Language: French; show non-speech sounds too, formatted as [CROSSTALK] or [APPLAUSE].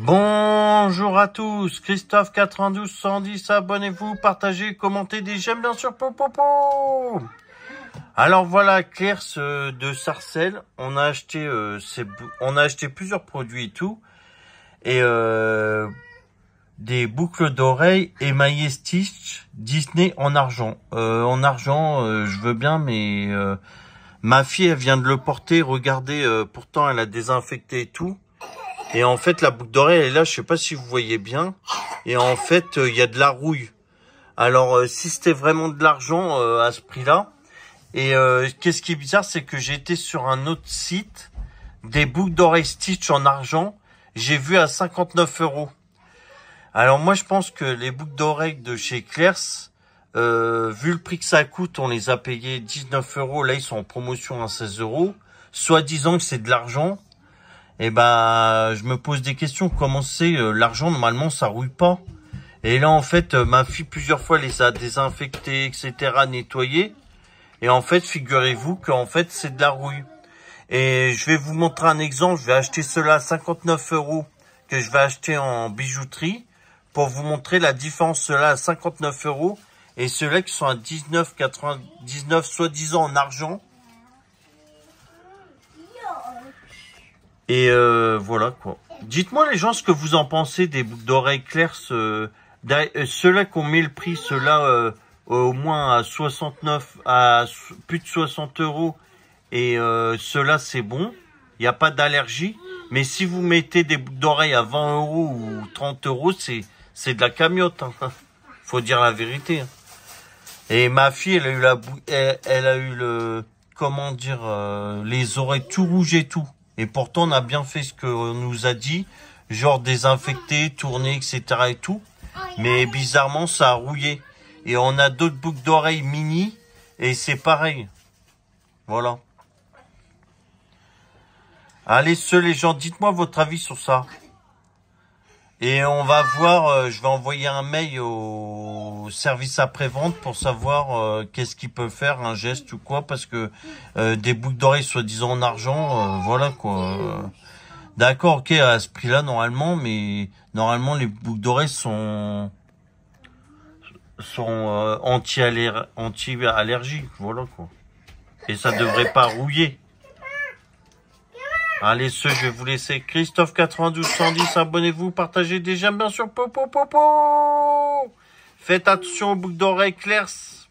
Bonjour à tous, Christophe 92 110, abonnez-vous, partagez, commentez des j'aime bien sûr, popopo Alors voilà, Claire de Sarcelles, on a acheté, euh, on a acheté plusieurs produits et tout, et euh, des boucles d'oreilles et Stitch Disney en argent. Euh, en argent, je veux bien, mais ma fille, elle vient de le porter, regardez, pourtant elle a désinfecté et tout. Et en fait, la boucle d'oreille, elle est là, je sais pas si vous voyez bien. Et en fait, euh, il y a de la rouille. Alors, euh, si c'était vraiment de l'argent euh, à ce prix-là, et qu'est-ce qui est bizarre, c'est que j'étais sur un autre site, des boucles d'oreilles Stitch en argent, j'ai vu à 59 euros. Alors moi, je pense que les boucles d'oreilles de chez Klairs. euh, vu le prix que ça coûte, on les a payés 19 euros. Là, ils sont en promotion à 16 euros. Soit disant que c'est de l'argent et eh ben bah, je me pose des questions. Comment c'est euh, l'argent normalement ça rouille pas. Et là en fait euh, ma fille plusieurs fois les a désinfectés, etc. nettoyés. Et en fait figurez-vous qu'en fait c'est de la rouille. Et je vais vous montrer un exemple. Je vais acheter cela à 59 euros que je vais acheter en bijouterie pour vous montrer la différence. Cela à 59 euros et ceux-là qui sont à 19,99 soi-disant en argent Et euh, voilà quoi. Dites-moi les gens ce que vous en pensez des boucles d'oreilles claires. Ce, euh, ceux-là qu'on met le prix, ceux-là euh, au moins à 69, à plus de 60 euros. Et euh, ceux-là c'est bon. Il n'y a pas d'allergie. Mais si vous mettez des boucles d'oreilles à 20 euros ou 30 euros, c'est, c'est de la camiote. Hein. [LAUGHS] Faut dire la vérité. Hein. Et ma fille, elle a eu la, elle, elle a eu le, comment dire, les oreilles tout rouges et tout. Et pourtant, on a bien fait ce qu'on nous a dit, genre désinfecter, tourner, etc. et tout. Mais bizarrement, ça a rouillé. Et on a d'autres boucles d'oreilles mini, et c'est pareil. Voilà. Allez, ceux, les gens, dites-moi votre avis sur ça. Et on va voir, euh, je vais envoyer un mail au service après-vente pour savoir euh, qu'est-ce qu'il peut faire, un geste ou quoi, parce que euh, des boucles d'oreilles soi-disant en argent, voilà quoi. D'accord, ok, à ce prix-là normalement, mais normalement les boucles d'oreilles sont sont anti-allergiques, voilà quoi. Et ça devrait pas rouiller. Allez, ceux, je vais vous laisser. Christophe 92 abonnez-vous, partagez des j'aime bien sûr. Popo, popo. Faites attention aux boucles d'oreilles claires.